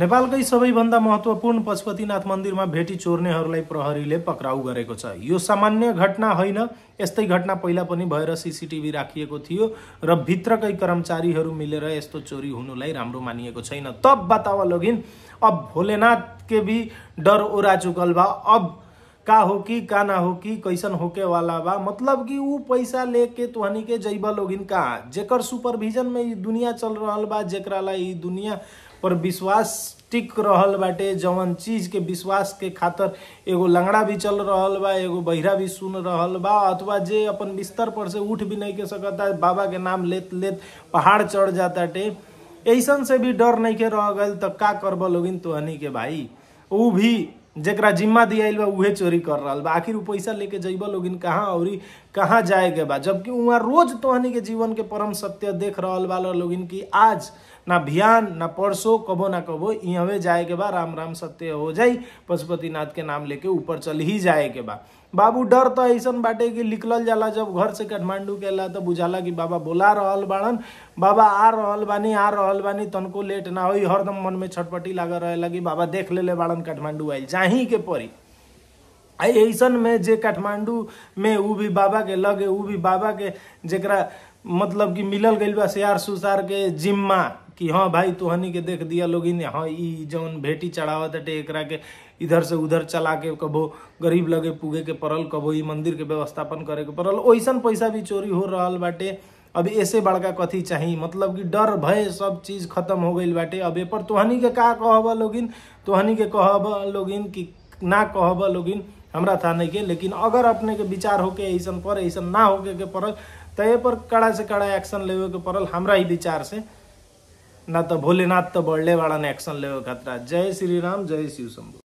नेपालकै सबैभन्दा महत्त्वपूर्ण पशुपतिनाथ मन्दिरमा भेटी चोर्नेहरूलाई प्रहरीले पक्राउ गरेको छ यो सामान्य घटना होइन यस्तै घटना पहिला पनि भएर सिसिटिभी राखिएको थियो र भित्रकै कर्मचारीहरू मिलेर यस्तो चोरी हुनुलाई राम्रो मानिएको छैन तब बतावा लगिन अब भोलेनाथ के भी डर ओराजु अब का कि का ना कि कैसन होके वाला बा मतलब कि वो पैसा लेके तुहनी के जइबा लोग कहाँ जेकर सुपरविजन में दुनिया चल रहा बा जरा ला दुनिया पर विश्वास टिक रहल बाटे जवन चीज के विश्वास के खातर एगो लंगड़ा भी चल रहल बा एगो बहिरा भी सुन रहल बा अथवा जे अपन बिस्तर पर से उठ भी नहीं के सकता बाबा के नाम लेत लेत पहाड़ चढ़ जाता टे ऐसन से भी डर नहीं के रह गए तो का करब लोग तुहनी के भाई वो भी जरा जिम्मा दिया बा उहे चोरी कर रहा बा आखिर वो पैसा लेके जेबा लोगिन कहाँ और कहाँ जाएगा के बा जबकि वहाँ रोज तोहनी के जीवन के परम सत्य देख रहा बा लोगिन की आज ना भियान ना परसो कबो ना कबो इवे जाए के बा राम राम सत्य हो जाए पशुपतिनाथ के नाम लेके ऊपर चल ही जाए के बा बाबू डर तो ऐसा बाटे कि निकलल जाला जब घर से काठमांडू के ला तो बुझाला कि बाबा बोला रहा बाड़न बाबा आ रहा बानी आ रहा बानी तनको लेट ना हो हरदम मन में छटपटी लागल रहे कि बाबा देख ले ले बाड़न काठमांडू आयल जाही के पड़ी आ ऐसन में जे काठमांडू में उ भी बाबा के लगे उ भी बाबा के जरा मतलब कि मिलल गई बा शेयर सुसार के जिम्मा कि हाँ भाई हनी के देख दिया लोग इन हाँ ई जौन भेटी चढ़ावत हटे एकरा के इधर से उधर चला के कबो गरीब लगे पुगे के पड़ल कबो ई मंदिर के व्यवस्थापन करे के पड़ल वैसा पैसा भी चोरी हो रहा बाटे अब ऐसे बड़का कथी चाहिए मतलब कि डर भय सब चीज़ खत्म हो गई बाटे अब एपर तुहनी के का कहब लोगिन तुहनी के कहब लोगिन कि ना कहब लोगिन हमरा था नहीं के लेकिन अगर अपने के विचार होके ऐसा पर ऐसा ना होके के पड़ल तो ये पर कड़ा से कड़ा एक्शन लेवे के पड़ल हमरा ही विचार से ना तो भोलेनाथ तो बड़ले वाला ने एक्शन लेवे खतरा जय श्री राम जय शिव शंभु